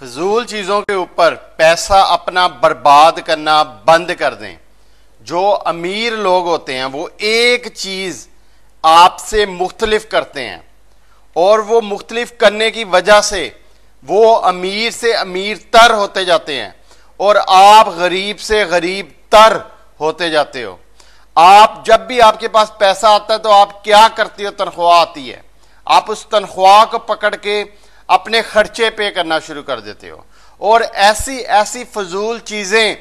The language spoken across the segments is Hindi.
फजूल चीज़ों के ऊपर पैसा अपना बर्बाद करना बंद कर दें जो अमीर लोग होते हैं वो एक चीज़ आपसे मुख्तलिफ करते हैं और वो मुख्तलिफ करने की वजह से वो अमीर से अमीर तर होते जाते हैं और आप गरीब से गरीब तर होते जाते हो आप जब भी आपके पास पैसा आता है तो आप क्या करते हो तनख्वाह आती है आप उस तनख्वाह को पकड़ के अपने खर्चे पे करना शुरू कर देते हो और ऐसी ऐसी फजूल चीज़ें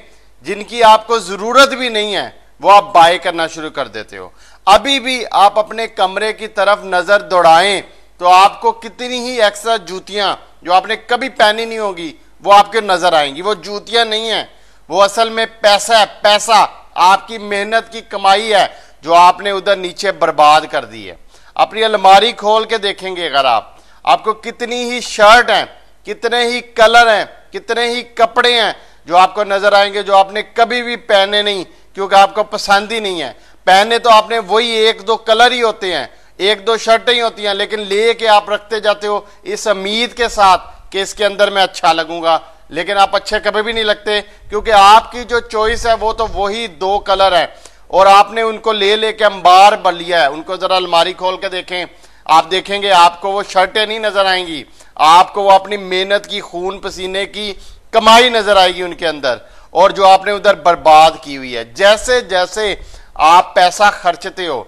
जिनकी आपको ज़रूरत भी नहीं है वो आप बाय करना शुरू कर देते हो अभी भी आप अपने कमरे की तरफ नज़र दौड़ाएं तो आपको कितनी ही एक्स्ट्रा जूतियाँ जो आपने कभी पहनी नहीं होगी वो आपके नज़र आएंगी वो जूतियाँ नहीं हैं वो असल में पैसा है पैसा आपकी मेहनत की कमाई है जो आपने उधर नीचे बर्बाद कर दी है अपनी अलमारी खोल के देखेंगे अगर आप आपको कितनी ही शर्ट हैं कितने ही कलर हैं कितने ही कपड़े हैं जो आपको नजर आएंगे जो आपने कभी भी पहने नहीं क्योंकि आपको पसंद ही नहीं है पहने तो आपने वही एक दो कलर ही होते हैं एक दो शर्टें ही होती हैं लेकिन ले के आप रखते जाते हो इस उम्मीद के साथ कि इसके अंदर मैं अच्छा लगूंगा लेकिन आप अच्छे कभी भी नहीं लगते क्योंकि आपकी जो चॉइस है वो तो वही दो कलर है और आपने उनको ले लेके अंबार बलिया लिया है उनको जरा अलमारी खोल के देखें आप देखेंगे आपको वो शर्टें नहीं नजर आएंगी आपको वो अपनी मेहनत की खून पसीने की कमाई नजर आएगी उनके अंदर और जो आपने उधर बर्बाद की हुई है जैसे जैसे आप पैसा खर्चते हो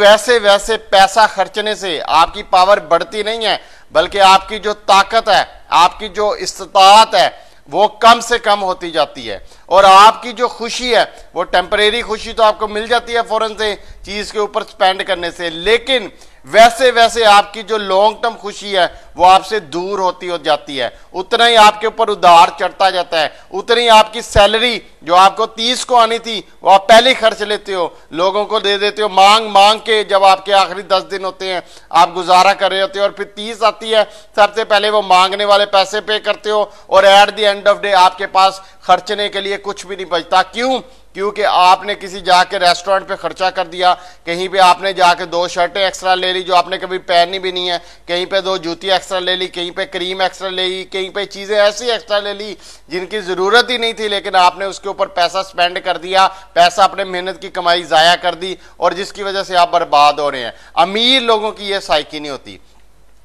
वैसे वैसे पैसा खर्चने से आपकी पावर बढ़ती नहीं है बल्कि आपकी जो ताकत है आपकी जो इस्तात है वो कम से कम होती जाती है और आपकी जो खुशी है वो टेम्परेरी खुशी तो आपको मिल जाती है फ़ौरन से चीज़ के ऊपर स्पेंड करने से लेकिन वैसे वैसे आपकी जो लॉन्ग टर्म खुशी है वो आपसे दूर होती हो जाती है उतना ही आपके ऊपर उधार चढ़ता जाता है उतनी आपकी सैलरी जो आपको तीस को आनी थी वो आप पहले खर्च लेते हो लोगों को दे देते हो मांग मांग के जब आपके आखिरी दस दिन होते हैं आप गुजारा कर रहे होते हो और फिर तीस आती है सबसे पहले वो मांगने वाले पैसे पे करते हो और at the end of day आपके पास खर्चने के लिए कुछ भी नहीं बचता क्यों क्योंकि आपने किसी जाके रेस्टोरेंट पे खर्चा कर दिया कहीं पे आपने जाके दो शर्टें एक्स्ट्रा ले ली जो आपने कभी पहनी भी नहीं है कहीं पे दो जूती एक्स्ट्रा ले ली कहीं पे क्रीम एक्स्ट्रा ले ली कहीं पे चीज़ें ऐसी एक्स्ट्रा ले ली जिनकी ज़रूरत ही नहीं थी लेकिन आपने उसके ऊपर पैसा स्पेंड कर दिया पैसा अपने मेहनत की कमाई ज़ाया कर दी और जिसकी वजह से आप बर्बाद हो रहे हैं अमीर लोगों की ये साइकी नहीं होती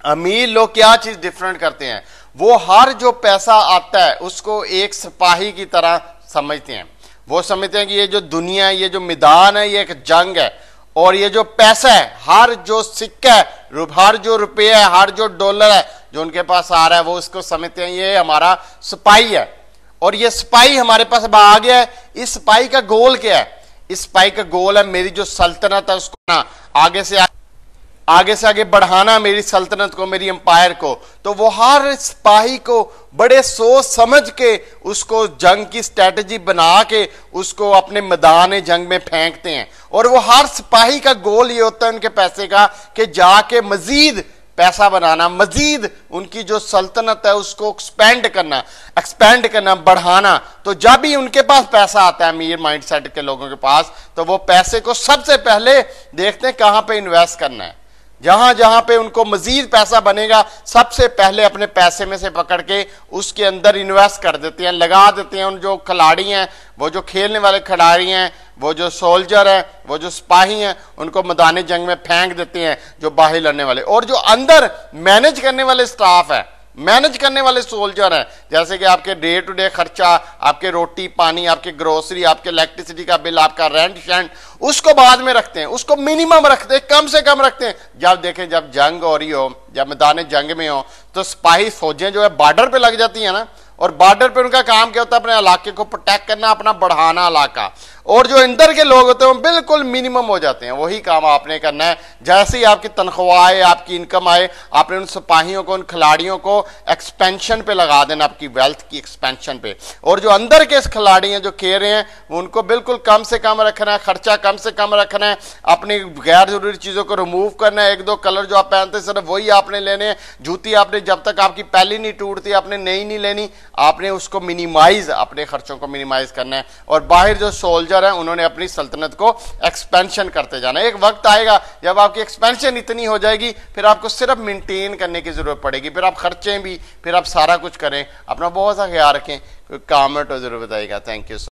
अमीर लोग क्या चीज डिफरेंट करते हैं वो हर जो पैसा आता है उसको एक सिपाही की तरह समझते हैं वो समझते हैं कि ये जो दुनिया है ये जो मैदान है ये एक जंग है और ये जो पैसा है हर जो सिक्का है हर जो रुपया है हर जो डॉलर है जो उनके पास आ रहा है वो उसको समझते हैं ये हमारा सिपाही है और ये सिपाही हमारे पास अब आ गया है इस सिपाही का गोल क्या है इस सिपाही का गोल है मेरी जो सल्तनत है उसको ना आगे से आगे आगे से आगे बढ़ाना मेरी सल्तनत को मेरी एम्पायर को तो वो हर सिपाही को बड़े सोच समझ के उसको जंग की स्ट्रेटजी बना के उसको अपने मैदान जंग में फेंकते हैं और वो हर सिपाही का गोल ये होता है उनके पैसे का कि जाके मजीद पैसा बनाना मजीद उनकी जो सल्तनत है उसको एक्सपेंड करना एक्सपेंड करना बढ़ाना तो जब भी उनके पास पैसा आता है अमीर माइंडसेट के लोगों के पास तो वो पैसे को सबसे पहले देखते हैं कहाँ पे इन्वेस्ट करना है जहां जहां पे उनको मजीद पैसा बनेगा सबसे पहले अपने पैसे में से पकड़ के उसके अंदर इन्वेस्ट कर देते हैं लगा देते हैं उन जो खिलाड़ी हैं वो जो खेलने वाले खिलाड़ी हैं वो जो सोल्जर हैं वो जो सिपाही हैं उनको मैदानी जंग में फेंक देते हैं जो बाहर लड़ने वाले और जो अंदर मैनेज करने वाले स्टाफ है मैनेज करने वाले सोल्जर हैं जैसे कि आपके डे टू डे खर्चा आपके रोटी पानी आपके ग्रोसरी आपके इलेक्ट्रिसिटी का बिल आपका रेंट शेंट उसको बाद में रखते हैं उसको मिनिमम रखते हैं कम से कम रखते हैं जब देखें जब जंग हो रही हो जब मैदान जंग में हो तो स्पाही फौजें जो है बॉर्डर पर लग जाती है ना और बॉर्डर पे उनका काम क्या होता है अपने इलाके को प्रोटेक्ट करना अपना बढ़ाना इलाका और जो अंदर के लोग होते हैं वो बिल्कुल मिनिमम हो जाते हैं वही काम आपने करना है जैसे ही आपकी तनख्वाह आए आपकी इनकम आए आपने उन सिपाहियों को उन खिलाड़ियों को एक्सपेंशन पे लगा देना आपकी वेल्थ की एक्सपेंशन पे और जो अंदर के इस खिलाड़ी हैं जो खेल रहे हैं उनको बिल्कुल कम से कम रखना है खर्चा कम से कम रखना है अपनी गैर जरूरी चीज़ों को रिमूव करना है एक दो कलर जो आप पहनते सिर्फ वही आपने लेने हैं जूती आपने जब तक आपकी पहली नहीं टूटती आपने नई नहीं लेनी आपने उसको मिनिमाइज अपने खर्चों को मिनिमाइज करना है और बाहर जो सोल्जर हैं उन्होंने अपनी सल्तनत को एक्सपेंशन करते जाना है एक वक्त आएगा जब आपकी एक्सपेंशन इतनी हो जाएगी फिर आपको सिर्फ मेनटेन करने की ज़रूरत पड़ेगी फिर आप खर्चें भी फिर आप सारा कुछ करें अपना बहुत सा ख्याल रखें कोई कामेंट और तो ज़रूर बताएगा थैंक यू